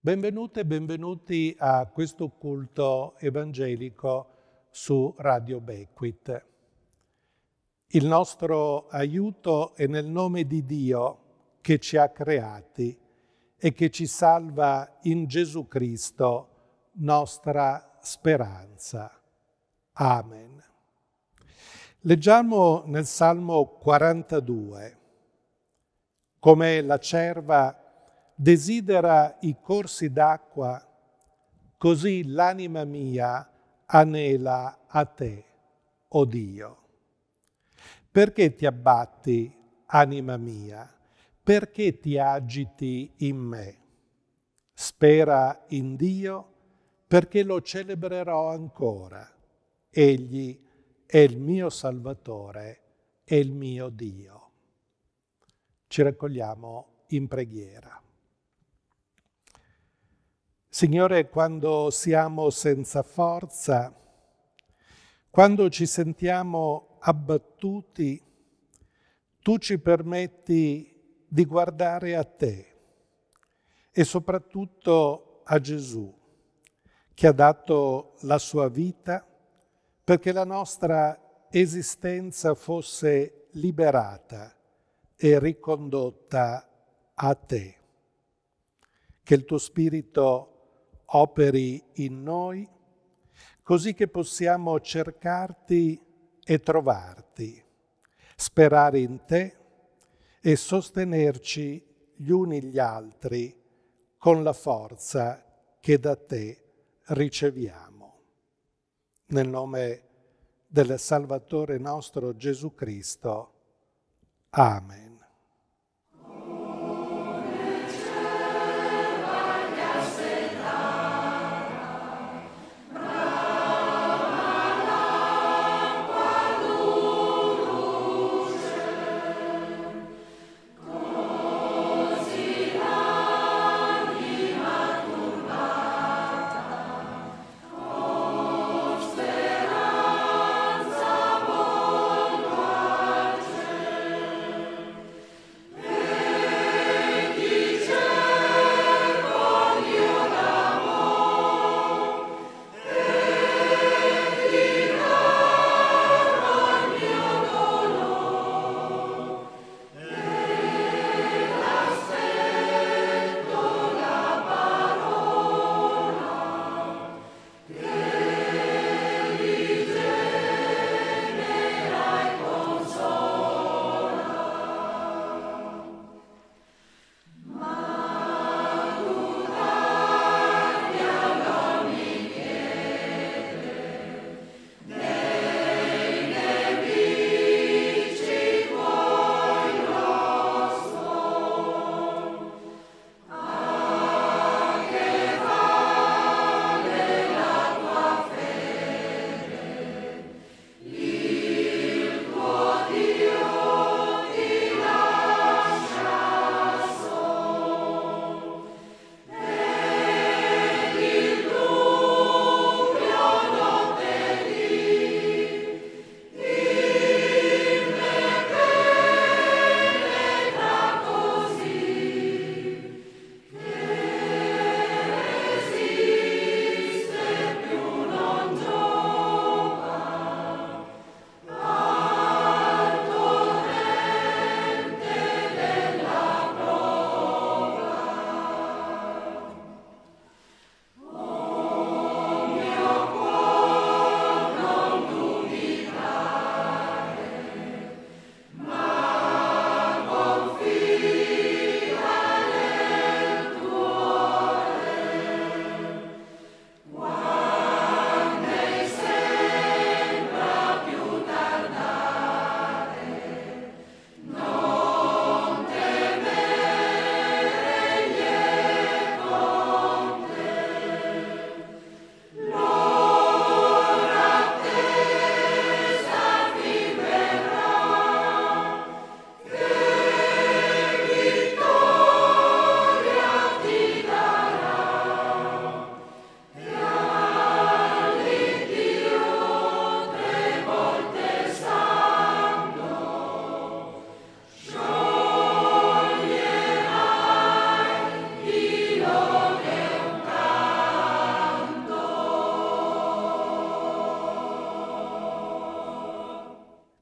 Benvenute e benvenuti a questo culto evangelico su Radio Bequit. Il nostro aiuto è nel nome di Dio che ci ha creati e che ci salva in Gesù Cristo, nostra speranza. Amen. Leggiamo nel Salmo 42. Come la cerva desidera i corsi d'acqua, così l'anima mia anela a te, o oh Dio. Perché ti abbatti, anima mia? Perché ti agiti in me? Spera in Dio, perché lo celebrerò ancora. Egli è il mio Salvatore, è il mio Dio. Ci raccogliamo in preghiera. Signore, quando siamo senza forza, quando ci sentiamo abbattuti, tu ci permetti di guardare a te e soprattutto a Gesù, che ha dato la sua vita perché la nostra esistenza fosse liberata e ricondotta a te. Che il tuo spirito operi in noi, così che possiamo cercarti e trovarti, sperare in te e sostenerci gli uni gli altri con la forza che da te riceviamo. Nel nome del Salvatore nostro Gesù Cristo. Amen.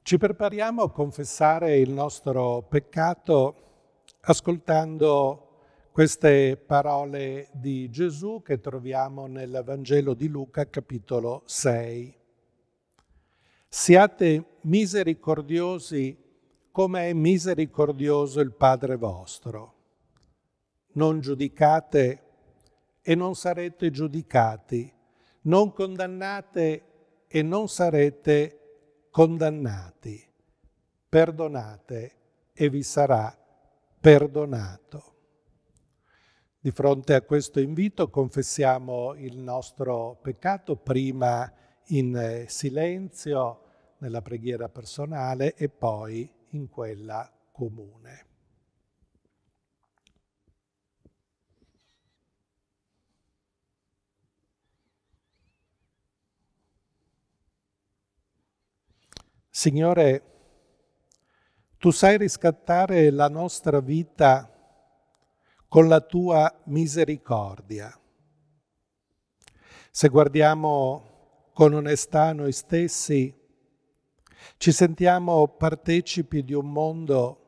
Ci prepariamo a confessare il nostro peccato ascoltando queste parole di Gesù che troviamo nel Vangelo di Luca capitolo 6. Siate misericordiosi come è misericordioso il Padre vostro. Non giudicate e non sarete giudicati, non condannate e non sarete giudicati condannati, perdonate e vi sarà perdonato. Di fronte a questo invito confessiamo il nostro peccato prima in silenzio, nella preghiera personale e poi in quella comune. Signore, tu sai riscattare la nostra vita con la tua misericordia. Se guardiamo con onestà noi stessi, ci sentiamo partecipi di un mondo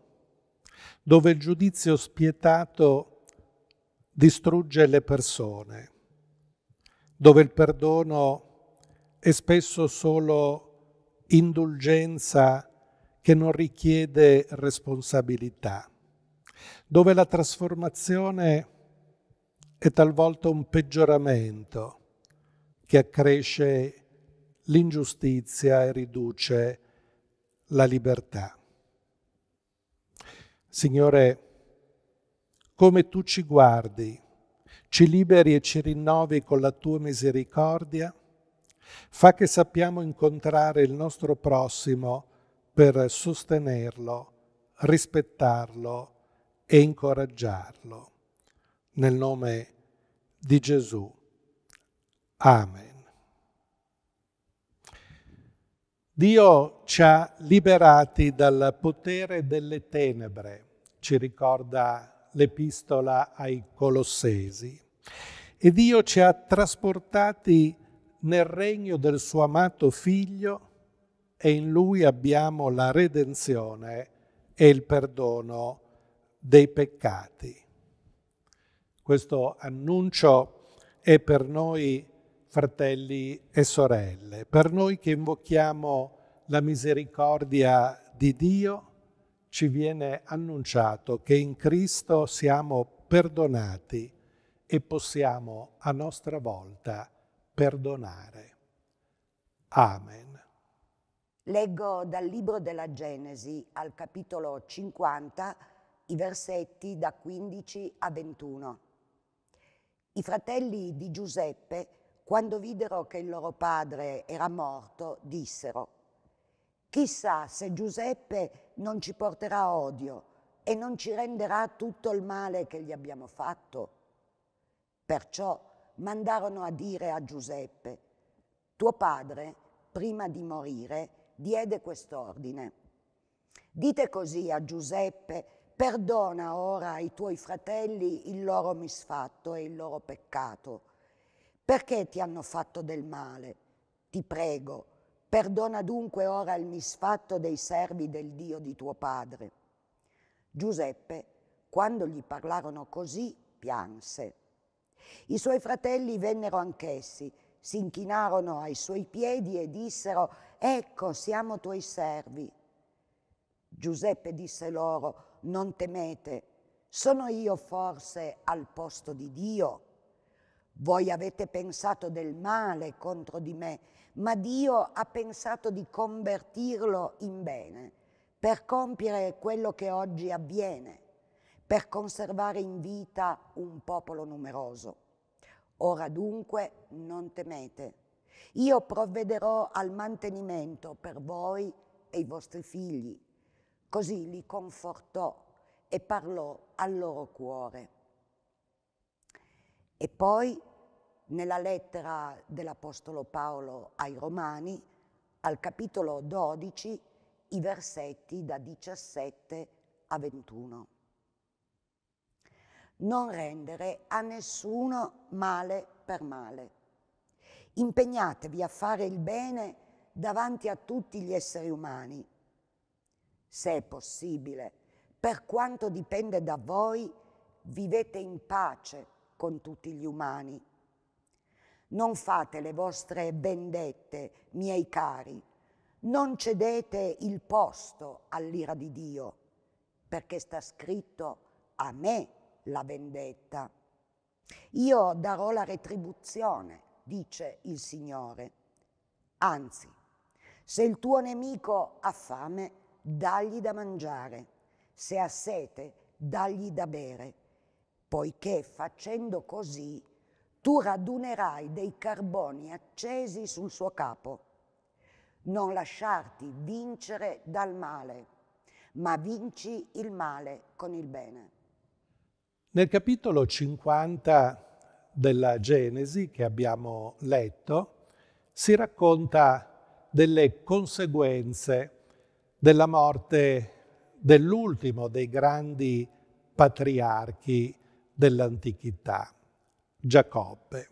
dove il giudizio spietato distrugge le persone, dove il perdono è spesso solo indulgenza che non richiede responsabilità, dove la trasformazione è talvolta un peggioramento che accresce l'ingiustizia e riduce la libertà. Signore, come tu ci guardi, ci liberi e ci rinnovi con la tua misericordia, Fa che sappiamo incontrare il nostro prossimo per sostenerlo, rispettarlo e incoraggiarlo. Nel nome di Gesù. Amen. Dio ci ha liberati dal potere delle tenebre, ci ricorda l'epistola ai Colossesi, e Dio ci ha trasportati nel regno del suo amato figlio e in lui abbiamo la redenzione e il perdono dei peccati. Questo annuncio è per noi, fratelli e sorelle, per noi che invochiamo la misericordia di Dio, ci viene annunciato che in Cristo siamo perdonati e possiamo a nostra volta perdonare. Amen. Leggo dal libro della Genesi al capitolo 50 i versetti da 15 a 21. I fratelli di Giuseppe, quando videro che il loro padre era morto, dissero, chissà se Giuseppe non ci porterà odio e non ci renderà tutto il male che gli abbiamo fatto. Perciò mandarono a dire a Giuseppe, tuo padre, prima di morire, diede quest'ordine. Dite così a Giuseppe, perdona ora ai tuoi fratelli il loro misfatto e il loro peccato. Perché ti hanno fatto del male? Ti prego, perdona dunque ora il misfatto dei servi del Dio di tuo padre. Giuseppe, quando gli parlarono così, pianse. I suoi fratelli vennero anch'essi, si inchinarono ai suoi piedi e dissero, ecco, siamo tuoi servi. Giuseppe disse loro, non temete, sono io forse al posto di Dio? Voi avete pensato del male contro di me, ma Dio ha pensato di convertirlo in bene per compiere quello che oggi avviene per conservare in vita un popolo numeroso. Ora dunque non temete, io provvederò al mantenimento per voi e i vostri figli. Così li confortò e parlò al loro cuore. E poi nella lettera dell'Apostolo Paolo ai Romani, al capitolo 12, i versetti da 17 a 21 non rendere a nessuno male per male. Impegnatevi a fare il bene davanti a tutti gli esseri umani. Se è possibile, per quanto dipende da voi, vivete in pace con tutti gli umani. Non fate le vostre vendette, miei cari, non cedete il posto all'ira di Dio, perché sta scritto a me la vendetta. Io darò la retribuzione, dice il Signore. Anzi, se il tuo nemico ha fame, dagli da mangiare, se ha sete, dagli da bere, poiché facendo così tu radunerai dei carboni accesi sul suo capo. Non lasciarti vincere dal male, ma vinci il male con il bene. Nel capitolo 50 della Genesi che abbiamo letto si racconta delle conseguenze della morte dell'ultimo dei grandi patriarchi dell'antichità, Giacobbe.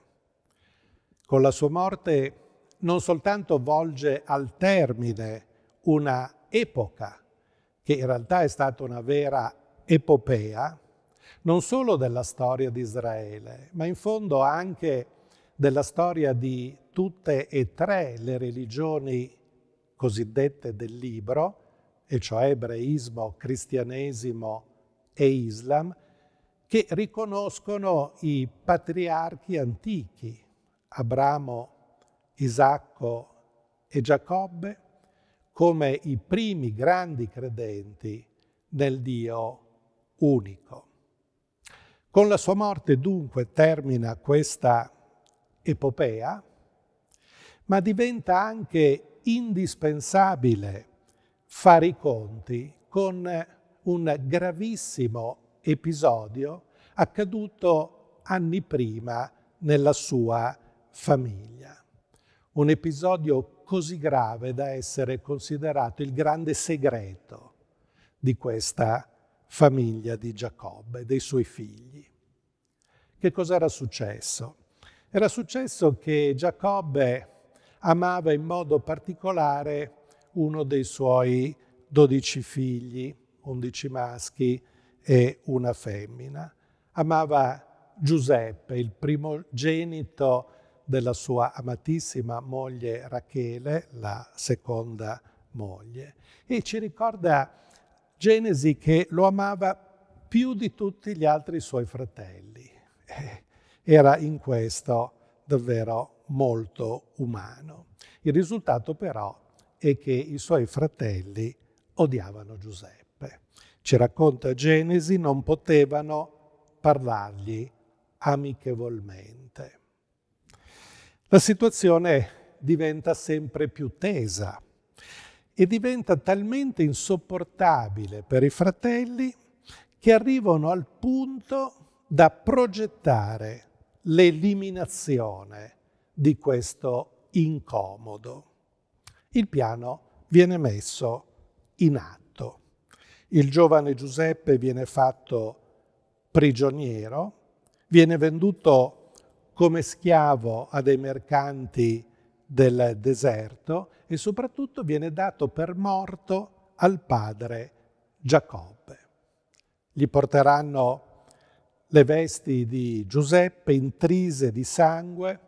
Con la sua morte non soltanto volge al termine una epoca, che in realtà è stata una vera epopea, non solo della storia di Israele, ma in fondo anche della storia di tutte e tre le religioni cosiddette del libro, e cioè ebraismo, cristianesimo e islam, che riconoscono i patriarchi antichi, Abramo, Isacco e Giacobbe, come i primi grandi credenti nel Dio unico. Con la sua morte dunque termina questa epopea, ma diventa anche indispensabile fare i conti con un gravissimo episodio accaduto anni prima nella sua famiglia. Un episodio così grave da essere considerato il grande segreto di questa epopea famiglia di Giacobbe, dei suoi figli. Che cosa era successo? Era successo che Giacobbe amava in modo particolare uno dei suoi dodici figli, undici maschi e una femmina. Amava Giuseppe, il primogenito della sua amatissima moglie Rachele, la seconda moglie. E ci ricorda Genesi che lo amava più di tutti gli altri suoi fratelli. Eh, era in questo davvero molto umano. Il risultato però è che i suoi fratelli odiavano Giuseppe. Ci racconta Genesi, non potevano parlargli amichevolmente. La situazione diventa sempre più tesa e diventa talmente insopportabile per i fratelli che arrivano al punto da progettare l'eliminazione di questo incomodo. Il piano viene messo in atto. Il giovane Giuseppe viene fatto prigioniero, viene venduto come schiavo a dei mercanti del deserto e soprattutto viene dato per morto al padre Giacobbe. Gli porteranno le vesti di Giuseppe intrise di sangue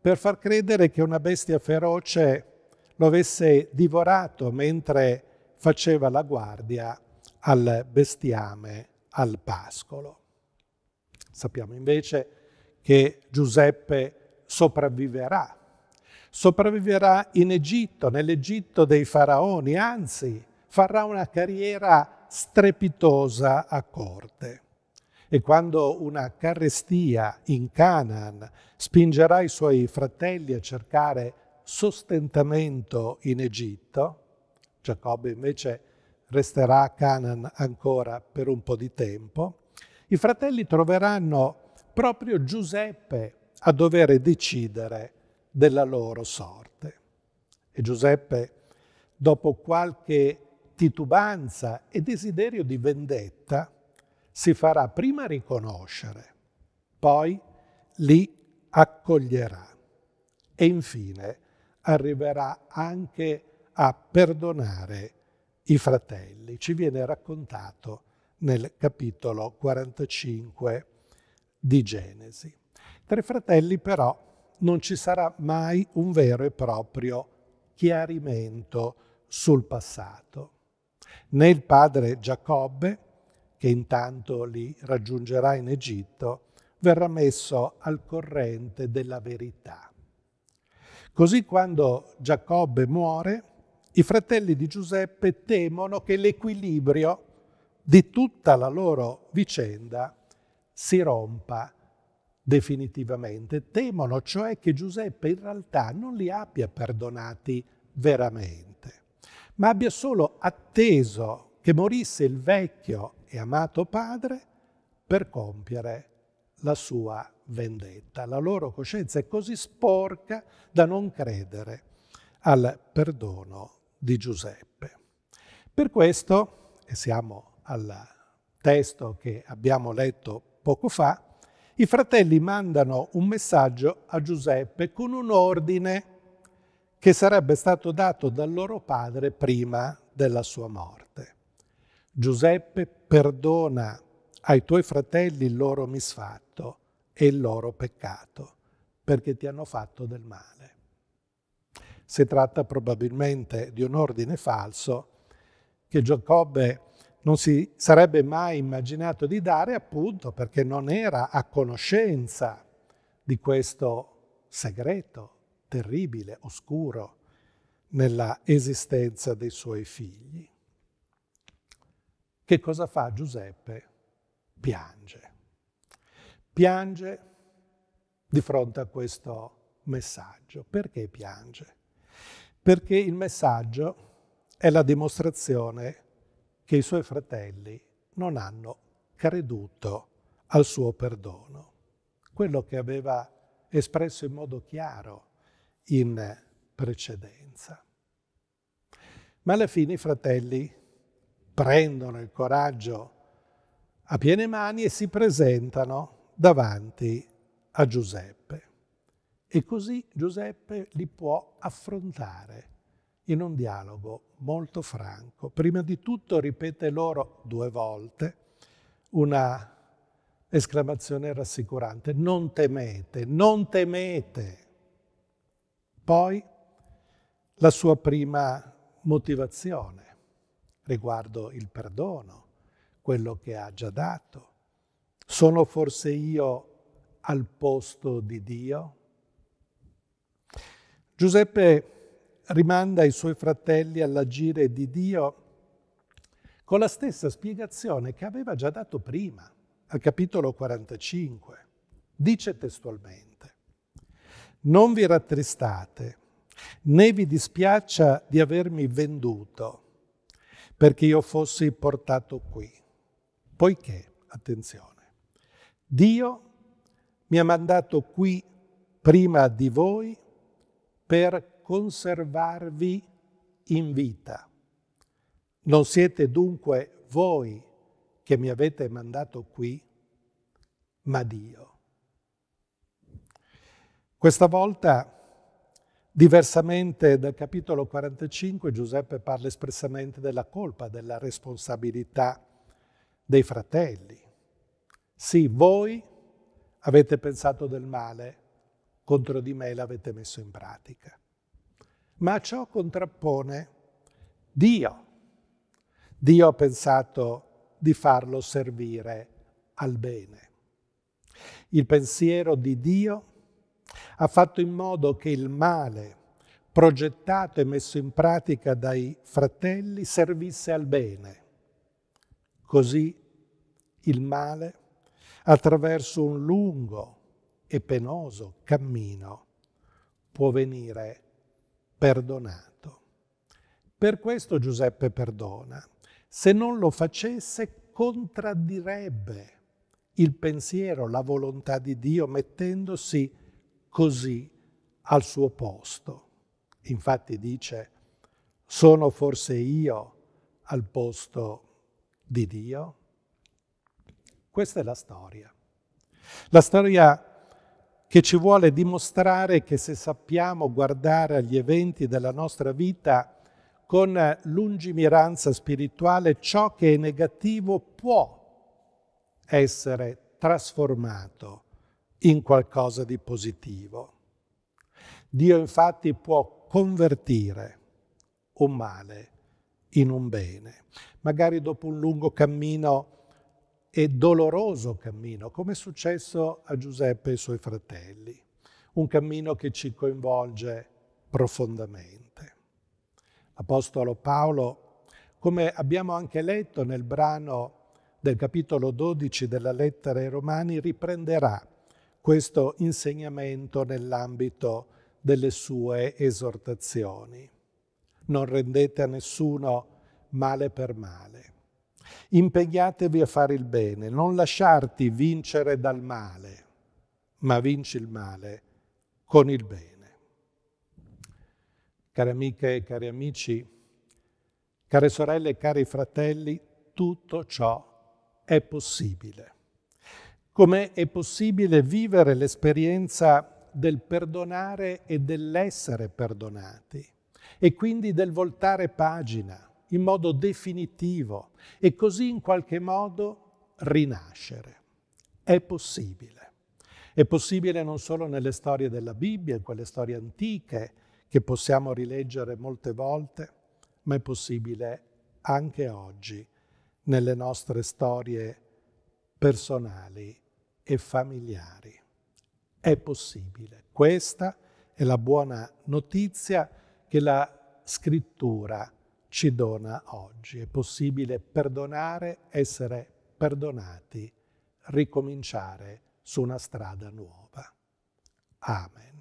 per far credere che una bestia feroce lo avesse divorato mentre faceva la guardia al bestiame al pascolo. Sappiamo invece che Giuseppe sopravviverà sopravviverà in Egitto, nell'Egitto dei faraoni, anzi farà una carriera strepitosa a corte. E quando una carestia in Canaan spingerà i suoi fratelli a cercare sostentamento in Egitto, Giacobbe invece resterà a Canaan ancora per un po' di tempo, i fratelli troveranno proprio Giuseppe a dover decidere della loro sorte. E Giuseppe, dopo qualche titubanza e desiderio di vendetta, si farà prima riconoscere, poi li accoglierà e infine arriverà anche a perdonare i fratelli. Ci viene raccontato nel capitolo 45 di Genesi. Tre fratelli però non ci sarà mai un vero e proprio chiarimento sul passato. Né il padre Giacobbe, che intanto li raggiungerà in Egitto, verrà messo al corrente della verità. Così quando Giacobbe muore, i fratelli di Giuseppe temono che l'equilibrio di tutta la loro vicenda si rompa definitivamente, temono cioè che Giuseppe in realtà non li abbia perdonati veramente, ma abbia solo atteso che morisse il vecchio e amato padre per compiere la sua vendetta. La loro coscienza è così sporca da non credere al perdono di Giuseppe. Per questo, e siamo al testo che abbiamo letto poco fa, i fratelli mandano un messaggio a Giuseppe con un ordine che sarebbe stato dato dal loro padre prima della sua morte. Giuseppe perdona ai tuoi fratelli il loro misfatto e il loro peccato, perché ti hanno fatto del male. Si tratta probabilmente di un ordine falso che Giacobbe non si sarebbe mai immaginato di dare appunto perché non era a conoscenza di questo segreto terribile, oscuro nella esistenza dei suoi figli. Che cosa fa Giuseppe? Piange. Piange di fronte a questo messaggio. Perché piange? Perché il messaggio è la dimostrazione che i suoi fratelli non hanno creduto al suo perdono. Quello che aveva espresso in modo chiaro in precedenza. Ma alla fine i fratelli prendono il coraggio a piene mani e si presentano davanti a Giuseppe. E così Giuseppe li può affrontare in un dialogo molto franco. Prima di tutto ripete loro due volte una esclamazione rassicurante, non temete, non temete. Poi la sua prima motivazione riguardo il perdono, quello che ha già dato. Sono forse io al posto di Dio? Giuseppe rimanda i suoi fratelli all'agire di Dio con la stessa spiegazione che aveva già dato prima, al capitolo 45. Dice testualmente, non vi rattristate né vi dispiaccia di avermi venduto perché io fossi portato qui, poiché, attenzione, Dio mi ha mandato qui prima di voi per conservarvi in vita. Non siete dunque voi che mi avete mandato qui, ma Dio. Questa volta, diversamente dal capitolo 45, Giuseppe parla espressamente della colpa, della responsabilità dei fratelli. Sì, voi avete pensato del male, contro di me l'avete messo in pratica ma a ciò contrappone Dio. Dio ha pensato di farlo servire al bene. Il pensiero di Dio ha fatto in modo che il male progettato e messo in pratica dai fratelli servisse al bene. Così il male, attraverso un lungo e penoso cammino, può venire a perdonato. Per questo Giuseppe perdona. Se non lo facesse, contraddirebbe il pensiero, la volontà di Dio, mettendosi così al suo posto. Infatti dice, sono forse io al posto di Dio? Questa è la storia. La storia che ci vuole dimostrare che se sappiamo guardare agli eventi della nostra vita con lungimiranza spirituale, ciò che è negativo può essere trasformato in qualcosa di positivo. Dio infatti può convertire un male in un bene. Magari dopo un lungo cammino e doloroso cammino, come è successo a Giuseppe e ai suoi fratelli, un cammino che ci coinvolge profondamente. L'Apostolo Paolo, come abbiamo anche letto nel brano del capitolo 12 della lettera ai Romani, riprenderà questo insegnamento nell'ambito delle sue esortazioni. Non rendete a nessuno male per male Impegnatevi a fare il bene, non lasciarti vincere dal male, ma vinci il male con il bene. Care amiche e cari amici, care sorelle e cari fratelli, tutto ciò è possibile. Come è possibile vivere l'esperienza del perdonare e dell'essere perdonati e quindi del voltare pagina, in modo definitivo e così in qualche modo rinascere. È possibile. È possibile non solo nelle storie della Bibbia, in quelle storie antiche che possiamo rileggere molte volte, ma è possibile anche oggi nelle nostre storie personali e familiari. È possibile. Questa è la buona notizia che la scrittura ha ci dona oggi. È possibile perdonare, essere perdonati, ricominciare su una strada nuova. Amen.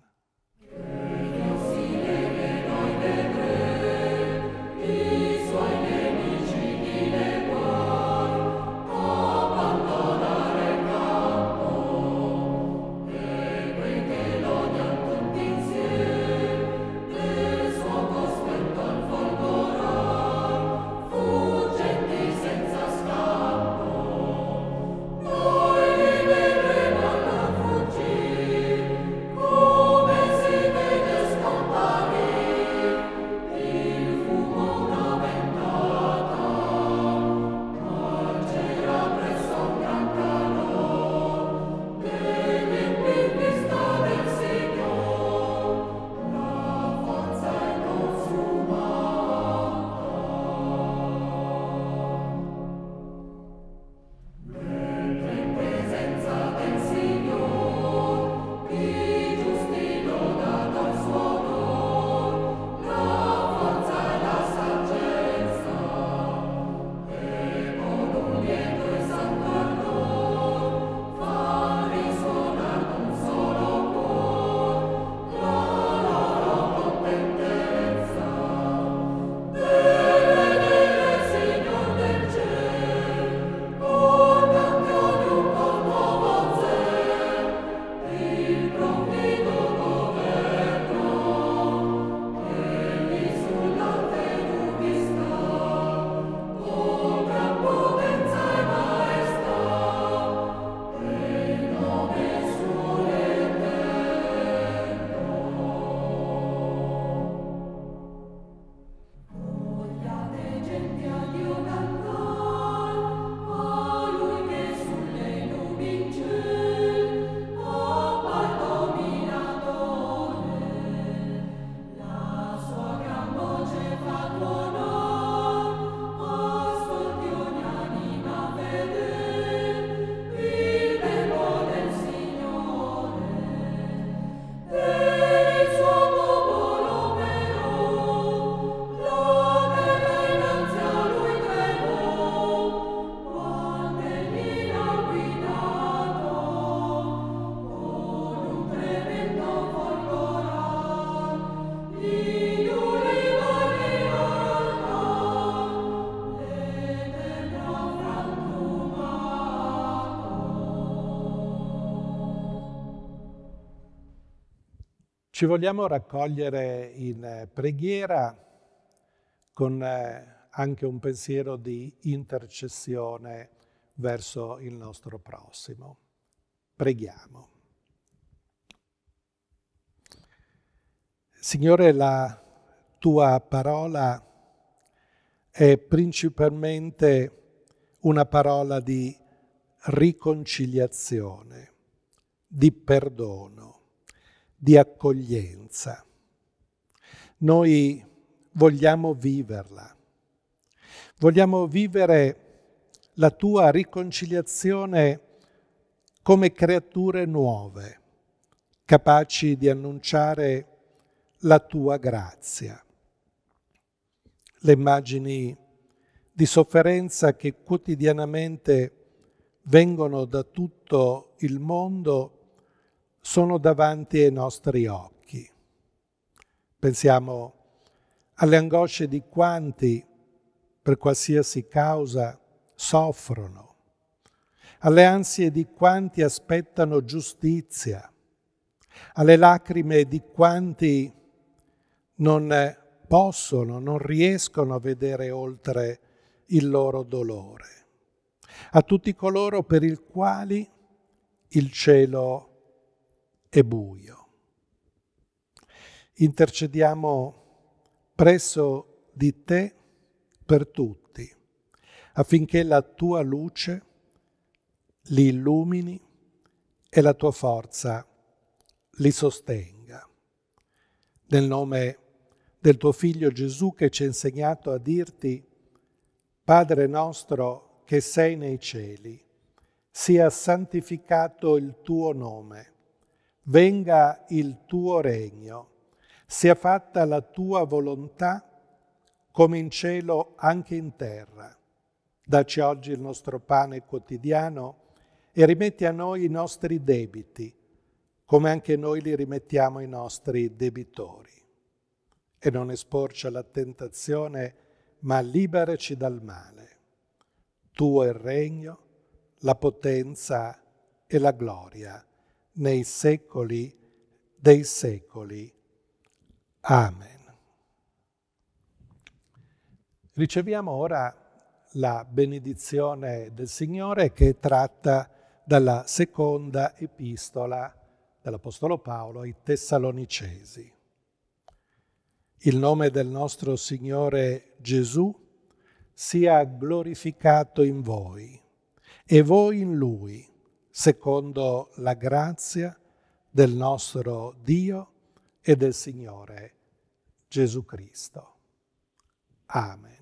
Ci vogliamo raccogliere in eh, preghiera con eh, anche un pensiero di intercessione verso il nostro prossimo. Preghiamo. Signore, la tua parola è principalmente una parola di riconciliazione, di perdono di accoglienza. Noi vogliamo viverla. Vogliamo vivere la tua riconciliazione come creature nuove, capaci di annunciare la tua grazia. Le immagini di sofferenza che quotidianamente vengono da tutto il mondo sono davanti ai nostri occhi. Pensiamo alle angosce di quanti, per qualsiasi causa, soffrono, alle ansie di quanti aspettano giustizia, alle lacrime di quanti non possono, non riescono a vedere oltre il loro dolore, a tutti coloro per i quali il cielo è e buio. Intercediamo presso di te per tutti, affinché la tua luce li illumini e la tua forza li sostenga. Nel nome del tuo Figlio Gesù che ci ha insegnato a dirti, Padre nostro che sei nei cieli, sia santificato il tuo nome venga il tuo regno, sia fatta la tua volontà come in cielo anche in terra. Daci oggi il nostro pane quotidiano e rimetti a noi i nostri debiti, come anche noi li rimettiamo i nostri debitori. E non esporci alla tentazione, ma liberaci dal male. Tuo è il regno, la potenza e la gloria nei secoli dei secoli. Amen. Riceviamo ora la benedizione del Signore che è tratta dalla seconda epistola dell'Apostolo Paolo ai Tessalonicesi. Il nome del nostro Signore Gesù sia glorificato in voi e voi in Lui secondo la grazia del nostro Dio e del Signore Gesù Cristo. Amen.